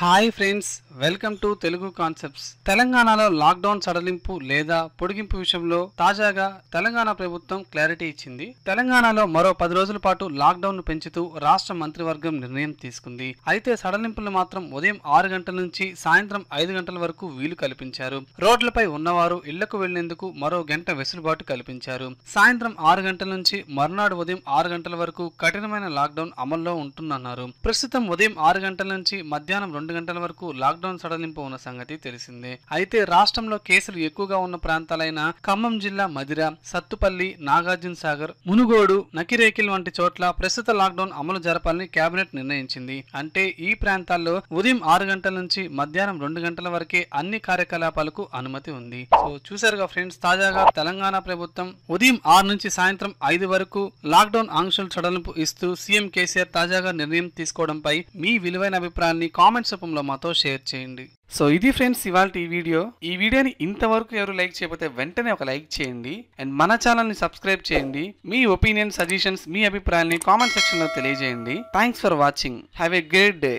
hi friends welcome to Telugu concepts తెలంగాణలో lockdown సడలింపు లేదా పొడిగింపు విషయంలో తాజాగా తెలంగాణ ప్రభుత్వం క్లారిటీ ఇచ్చింది తెలంగాణలో మరో పది రోజుల పాటు లాక్డౌన్ ను పెంచుతూ రాష్ట్ర మంత్రివర్గం నిర్ణయం తీసుకుంది అయితే సడలింపులు మాత్రం ఉదయం ఆరు గంటల నుంచి సాయంత్రం ఐదు గంటల వరకు వీలు కల్పించారు రోడ్లపై ఉన్నవారు ఇళ్లకు వెళ్లేందుకు మరో గంట వెసులుబాటు కల్పించారు సాయంత్రం ఆరు గంటల నుంచి మరునాడు ఉదయం ఆరు గంటల వరకు కఠినమైన లాక్డౌన్ అమల్లో ఉంటుందన్నారు ప్రస్తుతం ఉదయం ఆరు గంటల నుంచి మధ్యాహ్నం రెండు రెండు గంటల వరకు లాక్డౌన్ సడలింపు ఉన్న సంగతి తెలిసిందే అయితే రాష్ట్రంలో కేసులు ఎక్కువగా ఉన్న ప్రాంతాలైన ఖమ్మం జిల్లా మదిర సత్తుపల్లి నాగార్జున సాగర్ మునుగోడు నకిరేకిల్ వంటి చోట్ల ప్రస్తుత లాక్డౌన్ అమలు జరపాలని కేబినెట్ నిర్ణయించింది అంటే ఈ ప్రాంతాల్లో ఉదయం ఆరు గంటల నుంచి మధ్యాహ్నం రెండు గంటల వరకే అన్ని కార్యకలాపాలకు అనుమతి ఉంది సో చూసారుగా ఫ్రెండ్స్ తాజాగా తెలంగాణ ప్రభుత్వం ఉదయం ఆరు నుంచి సాయంత్రం ఐదు వరకు లాక్డౌన్ ఆంక్షలు సడలింపు ఇస్తూ సీఎం కేసీఆర్ తాజాగా నిర్ణయం తీసుకోవడంపై మీ విలువైన అభిప్రాయాన్ని కామెంట్స్ వాట్సాప్లో మాతో షేర్ చేయండి సో ఇది ఫ్రెండ్స్ ఇవాళ ఈ వీడియో ఈ వీడియోని ఇంతవరకు ఎవరు లైక్ చేయకపోతే వెంటనే ఒక లైక్ చేయండి అండ్ మన ఛానల్ని సబ్స్క్రైబ్ చేయండి మీ ఒపీనియన్ సజెషన్స్ మీ అభిప్రాయాల్ని కామెంట్ సెక్షన్లో తెలియజేయండి thanks for watching have a great day